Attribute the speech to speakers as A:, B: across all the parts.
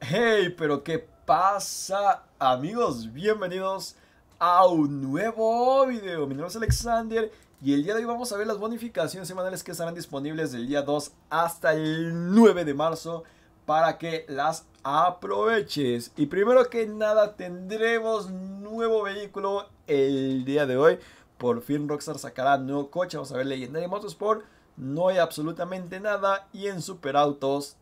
A: Hey, pero qué pasa, amigos, bienvenidos a un nuevo video. Mi nombre es Alexander y el día de hoy vamos a ver las bonificaciones semanales que estarán disponibles del día 2 hasta el 9 de marzo para que las aproveches. Y primero que nada, tendremos nuevo vehículo el día de hoy. Por fin Rockstar sacará nuevo coche. Vamos a ver Legendary Motorsport. No hay absolutamente nada. Y en Superautos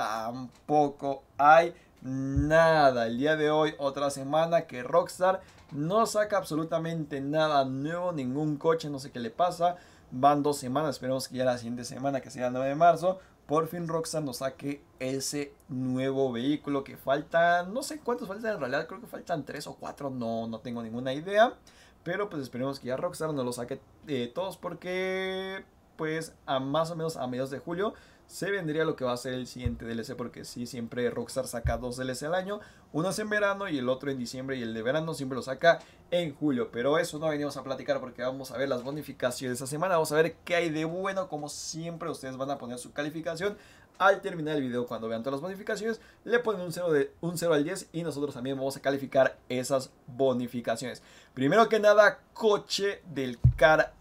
A: tampoco hay nada. El día de hoy, otra semana que Rockstar no saca absolutamente nada nuevo, ningún coche, no sé qué le pasa. Van dos semanas, esperemos que ya la siguiente semana, que sea el 9 de marzo, por fin Rockstar nos saque ese nuevo vehículo que faltan, no sé cuántos faltan en realidad, creo que faltan tres o cuatro, no, no tengo ninguna idea. Pero pues esperemos que ya Rockstar nos lo saque eh, todos porque pues a más o menos a mediados de julio se vendría lo que va a ser el siguiente DLC porque sí, siempre Rockstar saca dos DLC al año, uno es en verano y el otro en diciembre y el de verano siempre lo saca en julio, pero eso no venimos a platicar porque vamos a ver las bonificaciones esta semana, vamos a ver qué hay de bueno, como siempre ustedes van a poner su calificación al terminar el video, cuando vean todas las bonificaciones, le ponen un 0, de, un al 10 y nosotros también vamos a calificar esas bonificaciones. Primero que nada, coche del Car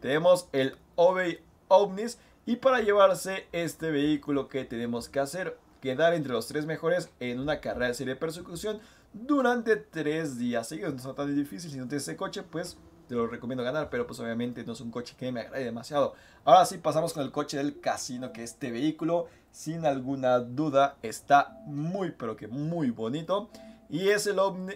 A: Tenemos el Obey Omnis y para llevarse este vehículo, que tenemos que hacer? Quedar entre los tres mejores en una carrera de serie de persecución durante tres días seguidos. No es tan difícil, si no tienes ese coche, pues te lo recomiendo ganar, pero pues obviamente no es un coche que me agrade demasiado. Ahora sí, pasamos con el coche del casino, que este vehículo, sin alguna duda, está muy, pero que muy bonito. Y es el Omni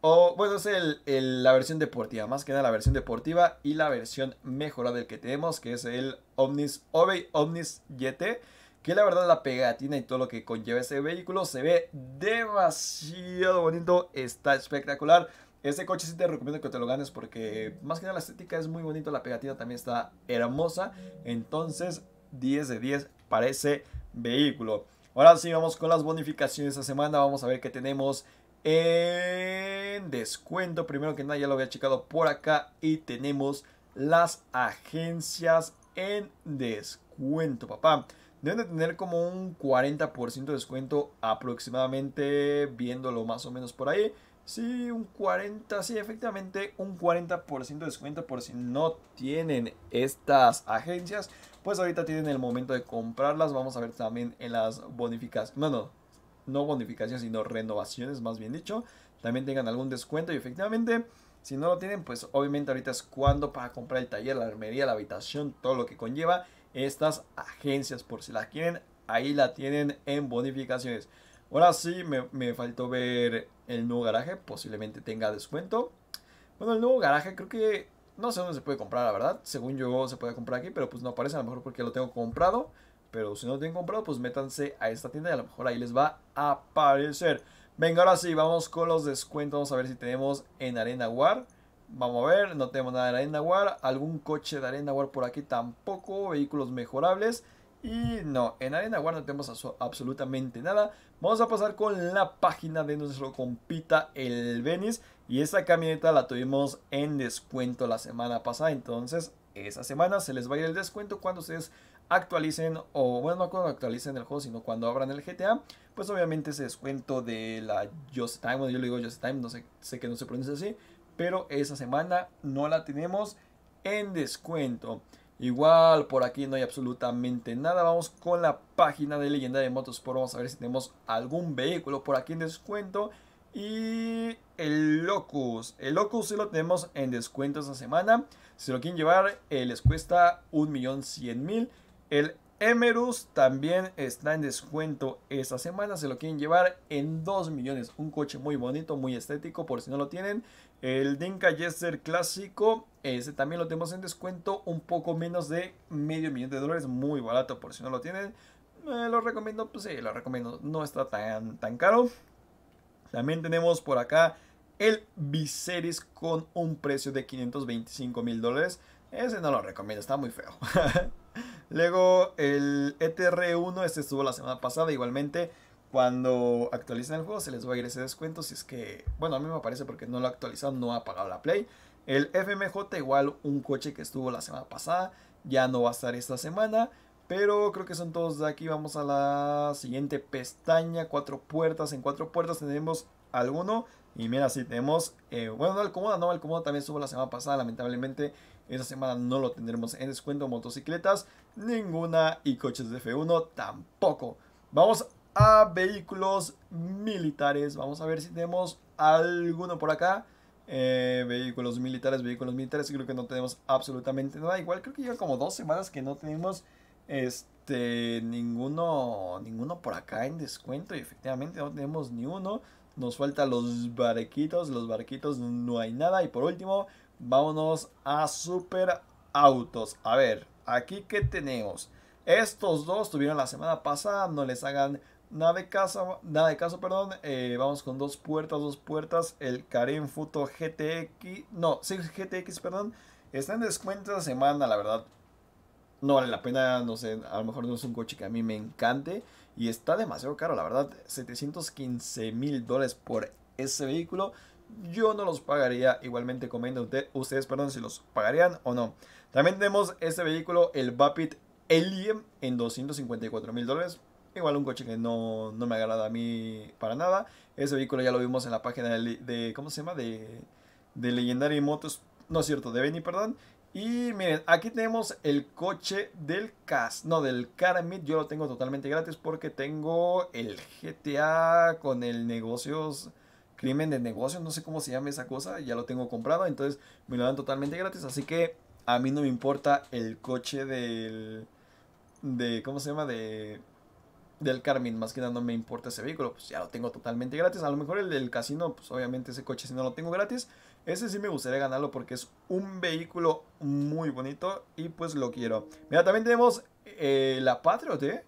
A: o bueno, es el, la versión deportiva, más que nada la versión deportiva y la versión mejorada del que tenemos, que es el Omnis Obey Omnis YT. Que la verdad la pegatina y todo lo que conlleva ese vehículo se ve demasiado bonito, está espectacular. Este coche sí te recomiendo que te lo ganes porque más que nada la estética es muy bonita la pegatina también está hermosa. Entonces, 10 de 10 para ese vehículo. Ahora sí, vamos con las bonificaciones esta semana. Vamos a ver qué tenemos en descuento. Primero que nada, ya lo había checado por acá y tenemos las agencias en descuento, papá. Deben de tener como un 40% de descuento aproximadamente, viéndolo más o menos por ahí. Sí, un 40, sí, efectivamente un 40% de descuento por si no tienen estas agencias. Pues ahorita tienen el momento de comprarlas. Vamos a ver también en las bonificaciones. no no bonificaciones, sino renovaciones, más bien dicho, también tengan algún descuento. Y efectivamente, si no lo tienen, pues obviamente ahorita es cuando para comprar el taller, la armería, la habitación, todo lo que conlleva estas agencias. Por si la quieren, ahí la tienen en bonificaciones. Ahora sí, me, me faltó ver el nuevo garaje, posiblemente tenga descuento. Bueno, el nuevo garaje creo que no sé dónde se puede comprar, la verdad. Según yo se puede comprar aquí, pero pues no aparece, a lo mejor porque lo tengo comprado. Pero si no lo tienen comprado, pues métanse a esta tienda y a lo mejor ahí les va a aparecer. Venga, ahora sí, vamos con los descuentos. Vamos a ver si tenemos en Arena War. Vamos a ver, no tenemos nada en Arena War. Algún coche de Arena War por aquí tampoco. Vehículos mejorables. Y no, en Arena War no tenemos absolutamente nada. Vamos a pasar con la página de nuestro compita el Venice. Y esta camioneta la tuvimos en descuento la semana pasada. Entonces, esa semana se les va a ir el descuento cuando ustedes actualicen, o bueno, no cuando actualicen el juego, sino cuando abran el GTA, pues obviamente ese descuento de la Just Time, bueno, yo le digo Just Time, no sé, sé que no se pronuncia así, pero esa semana no la tenemos en descuento. Igual por aquí no hay absolutamente nada. Vamos con la página de Leyenda de por Vamos a ver si tenemos algún vehículo por aquí en descuento. Y el Locus. El Locus sí lo tenemos en descuento esa semana. Si lo quieren llevar, eh, les cuesta 1.100.000. El Emerus también está en descuento esta semana. Se lo quieren llevar en 2 millones. Un coche muy bonito, muy estético, por si no lo tienen. El Dinka Jester clásico, ese también lo tenemos en descuento. Un poco menos de medio millón de dólares. Muy barato, por si no lo tienen. lo recomiendo, pues sí, lo recomiendo. No está tan, tan caro. También tenemos por acá el Viserys con un precio de 525 mil dólares. Ese no lo recomiendo, está muy feo. Luego el ETR1, este estuvo la semana pasada igualmente. Cuando actualicen el juego se les va a ir ese descuento. Si es que, bueno, a mí me parece porque no lo ha actualizado, no ha pagado la Play. El FMJ igual un coche que estuvo la semana pasada. Ya no va a estar esta semana. Pero creo que son todos de aquí. Vamos a la siguiente pestaña. Cuatro puertas. En cuatro puertas tenemos alguno. Y mira, si tenemos, eh, bueno, no cómodo no cómodo también estuvo la semana pasada, lamentablemente esta semana no lo tendremos en descuento. Motocicletas, ninguna. Y coches de F1 tampoco. Vamos a vehículos militares. Vamos a ver si tenemos alguno por acá. Eh, vehículos militares, vehículos militares. Creo que no tenemos absolutamente nada. Igual creo que ya como dos semanas que no tenemos este ninguno ninguno por acá en descuento y efectivamente no tenemos ni uno nos faltan los barquitos los barquitos no hay nada y por último Vámonos a Super Autos. A ver, aquí que tenemos. Estos dos tuvieron la semana pasada. No les hagan nada de caso. Nada de caso, perdón. Eh, vamos con dos puertas, dos puertas. El Karen Futo GTX. No, GTX, perdón. Está en descuento esta semana, la verdad. No vale la pena, no sé, a lo mejor no es un coche que a mí me encante. Y está demasiado caro, la verdad. 715 mil dólares por ese vehículo yo no los pagaría. Igualmente comiendo ustedes perdón, si los pagarían o no. También tenemos este vehículo, el Vapid y en 254 mil dólares. Igual un coche que no, me agrada a mí para nada. Ese vehículo ya lo vimos en la página de, ¿cómo se llama? De, de Legendary Motos, no es cierto, de Benny, perdón. Y miren, aquí tenemos el coche del CAS, no, del Caramit, yo lo tengo totalmente gratis porque tengo el GTA con el negocios crimen de negocios, no sé cómo se llama esa cosa, ya lo tengo comprado, entonces me lo dan totalmente gratis, así que a mí no me importa el coche del de cómo se llama de del Carmin, más que nada no me importa ese vehículo, pues ya lo tengo totalmente gratis. A lo mejor el del casino, pues obviamente ese coche si no lo tengo gratis, ese sí me gustaría ganarlo porque es un vehículo muy bonito y pues lo quiero. Mira, también tenemos eh, la Patriot, ¿eh?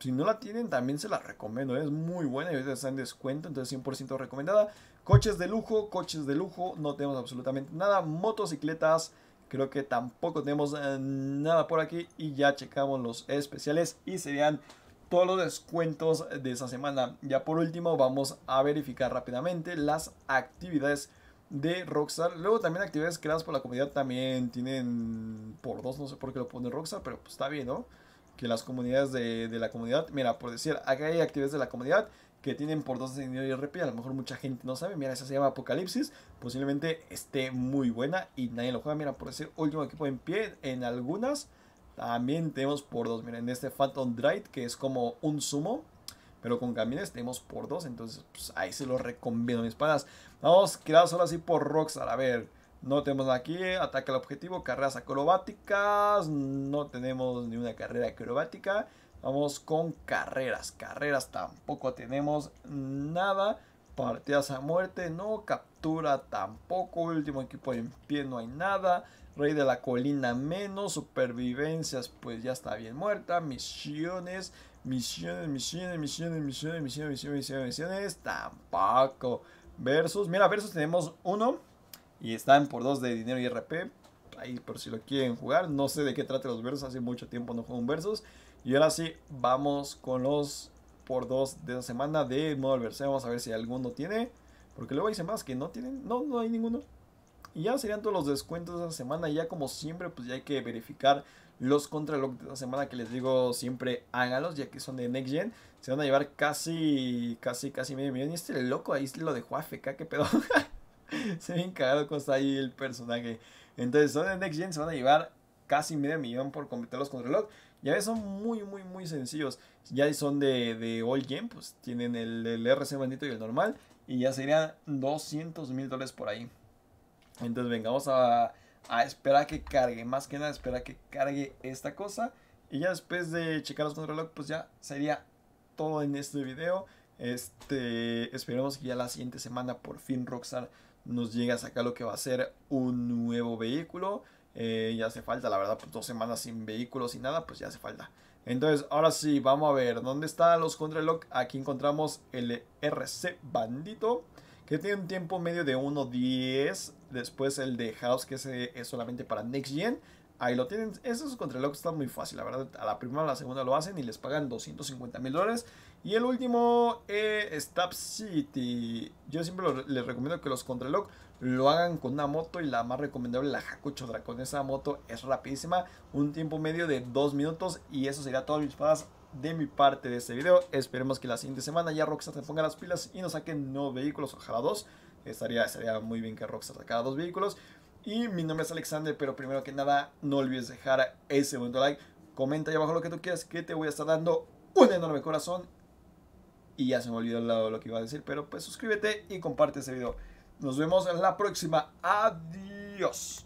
A: si no la tienen, también se la recomiendo. ¿eh? Es muy buena y veces está en descuento, entonces 100% recomendada. Coches de lujo, coches de lujo, no tenemos absolutamente nada. Motocicletas, creo que tampoco tenemos eh, nada por aquí. Y ya checamos los especiales y serían todos los descuentos de esa semana. Ya por último, vamos a verificar rápidamente las actividades de Rockstar. Luego también actividades creadas por la comunidad también tienen por dos, no sé por qué lo pone Rockstar, pero pues está bien, ¿no? que las comunidades de, la comunidad. Mira, por decir, acá hay actividades de la comunidad que tienen por dos y RP. a lo mejor mucha gente no sabe, mira, esa se llama Apocalipsis, posiblemente esté muy buena y nadie lo juega, mira, por decir último equipo en pie, en algunas también tenemos por dos, en este Phantom Drive que es como un sumo, pero con camiones tenemos por dos, entonces pues, ahí se los recomiendo mis panas. Vamos, quedados solo así por Rockstar, a ver, no tenemos aquí ataque al objetivo, carreras acrobáticas. No tenemos ni una carrera acrobática. Vamos con carreras. Carreras tampoco tenemos nada. Partidas a muerte, no. Captura tampoco. Último equipo en pie, no hay nada. Rey de la colina, menos. Supervivencias, pues ya está bien muerta. Misiones, misiones, misiones, misiones, misiones, misiones, misiones, misiones. misiones tampoco. Versus, mira, versus tenemos uno y están por dos de dinero y RP. Ahí, por si lo quieren jugar. No sé de qué trate los versos. Hace mucho tiempo no juego un versos. Y ahora sí, vamos con los por dos de la semana de modo verse Vamos a ver si alguno tiene. Porque luego hay más que no tienen. No, no hay ninguno. Y ya serían todos los descuentos de la semana. ya como siempre, pues ya hay que verificar los contralogs de la semana que les digo siempre háganlos, ya que son de Next Gen. Se van a llevar casi, casi, casi medio millón. Y este loco ahí lo dejó a FK, qué pedo. Se ven cagados cómo está ahí el personaje. Entonces, son de Next Gen se van a llevar casi medio millón por completarlos con reloj. Ya ves, son muy, muy, muy sencillos. Ya son de, de All Gen, pues tienen el, RC maldito y el normal. Y ya serían 200 mil dólares por ahí. Entonces, venga, vamos a, esperar que cargue. Más que nada, esperar que cargue esta cosa. Y ya después de checar los reloj, pues ya sería todo en este video. Este, esperemos que ya la siguiente semana por fin Rockstar nos llega a sacar lo que va a ser un nuevo vehículo. Eh, ya hace falta, la verdad, pues dos semanas sin vehículos y nada, pues ya hace falta. Entonces, ahora sí, vamos a ver, ¿dónde están los Contralock? Aquí encontramos el RC Bandito, que tiene un tiempo medio de 1.10. Después el de House, que es, es solamente para Next Gen. Ahí lo tienen. Esos contrelogs están muy fácil, la verdad. A la primera o la segunda lo hacen y les pagan 250 mil dólares. Y el último, eh, Stab City. Yo siempre les recomiendo que los contralock lo hagan con una moto y la más recomendable, la Hakucho Dragon Esa moto es rapidísima, un tiempo medio de 2 minutos. Y eso sería todas mis espadas de mi parte de este video. Esperemos que la siguiente semana ya Rockstar se ponga las pilas y nos saquen nuevos vehículos, ojalá dos. Estaría, estaría muy bien que Rockstar sacara dos vehículos. Y mi nombre es Alexander, pero primero que nada, no olvides dejar ese bonito like. Comenta ahí abajo lo que tú quieras, que te voy a estar dando un enorme corazón. Y ya se me olvidó lo, lo que iba a decir, pero pues suscríbete y comparte ese video. Nos vemos en la próxima. Adiós.